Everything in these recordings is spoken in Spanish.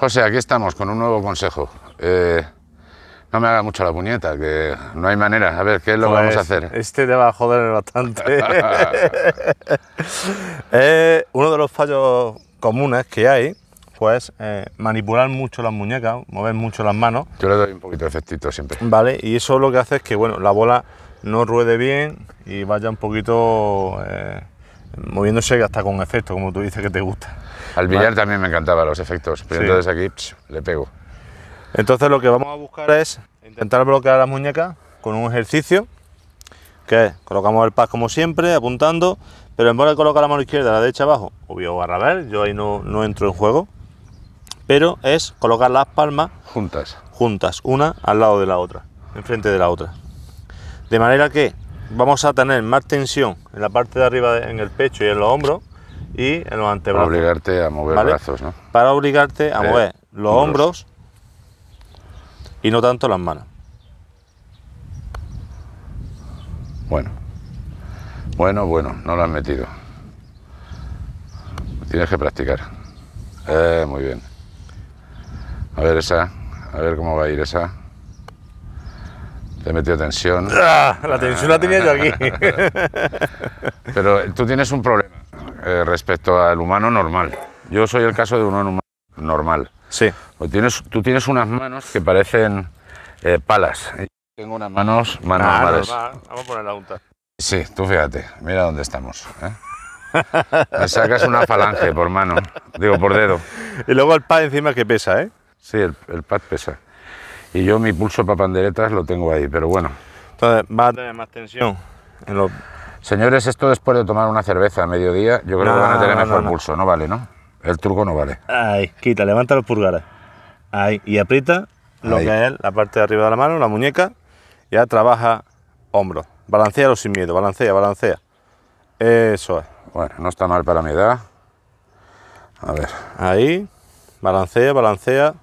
José, aquí estamos con un nuevo consejo. Eh, no me haga mucho la puñeta, que no hay manera. A ver, ¿qué es lo que vamos a pues, hacer? Este te va a joder bastante. Eh, uno de los fallos comunes que hay, pues eh, manipular mucho las muñecas, mover mucho las manos. Yo le doy un poquito de efectito siempre. Vale, y eso lo que hace es que, bueno, la bola no ruede bien y vaya un poquito moviéndose hasta con efecto, como tú dices que te gusta. Al billar también me encantaban los efectos, pero entonces aquí le pego. Entonces lo que vamos a buscar es intentar bloquear las muñecas con un ejercicio, que colocamos el pas como siempre, apuntando, pero en vez de colocar la mano izquierda, la derecha abajo, obvio barra yo ahí no, no entro en juego, pero es colocar las palmas juntas, juntas, una al lado de la otra, enfrente de la otra. De manera que vamos a tener más tensión en la parte de arriba, en el pecho y en los hombros y en los antebrazos. Para obligarte a mover brazos, ¿no? Para obligarte a eh, mover los hombros. y no tanto las manos. Bueno, bueno, bueno, no lo has metido. Tienes que practicar. Eh, muy bien. A ver esa, a ver cómo va a ir esa. Te tensión. Ah, la tensión la tenía yo aquí. Pero tú tienes un problema eh, respecto al humano normal. Yo soy el caso de un humano normal. Sí. Pues tienes, tú tienes unas manos que parecen eh, palas. palas. Tengo unas manos, manos ah, normales. Vamos a poner la punta... Sí, tú fíjate, mira dónde estamos. ¿eh? Me sacas una falange por mano, digo por dedo. Y luego el pad encima que pesa, ¿eh? Sí, el pad pesa y yo mi pulso para panderetas lo tengo ahí, pero bueno. Entonces va a tener más tensión Señores, esto después de tomar una cerveza a mediodía, yo creo que van a tener mejor pulso, no vale, ¿no? El truco no vale. Ahí, quita, levanta los pulgares. Ahí, y aprieta lo que es la parte de arriba de la mano, la muñeca, ya trabaja hombro Balancealo sin miedo, balancea, balancea. Eso es. Bueno, no está mal para mi edad. A ver. Ahí, balancea, balancea.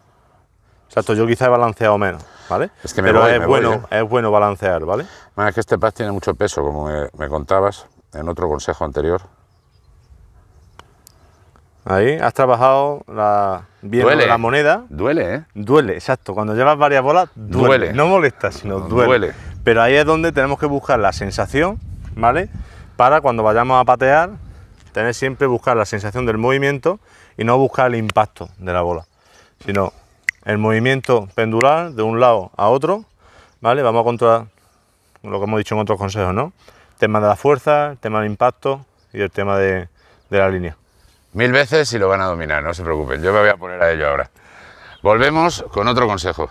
Exacto, yo quizá he balanceado menos, ¿vale? Es que Pero es, bueno, ¿eh? es bueno balancear, ¿vale? Bueno, es que este pack tiene mucho peso, como me, contabas en otro consejo anterior. Ahí, has trabajado bien duele, la ¿eh? moneda. Duele, ¿eh? Duele, exacto. Cuando llevas varias bolas, duele. No molesta, sino duele. Pero ahí es donde tenemos que buscar la sensación, ¿vale? Para cuando vayamos a patear, tener siempre buscar la sensación del movimiento y no buscar el impacto de la bola. Sino el movimiento pendular de un lado a otro, ¿vale? Vamos a controlar lo que hemos dicho en otros consejos, ¿no? El tema de la fuerza, el tema del impacto y el tema de, de la línea. Mil veces y lo van a dominar, no se preocupen, yo me voy a poner a ello ahora. Volvemos con otro consejo.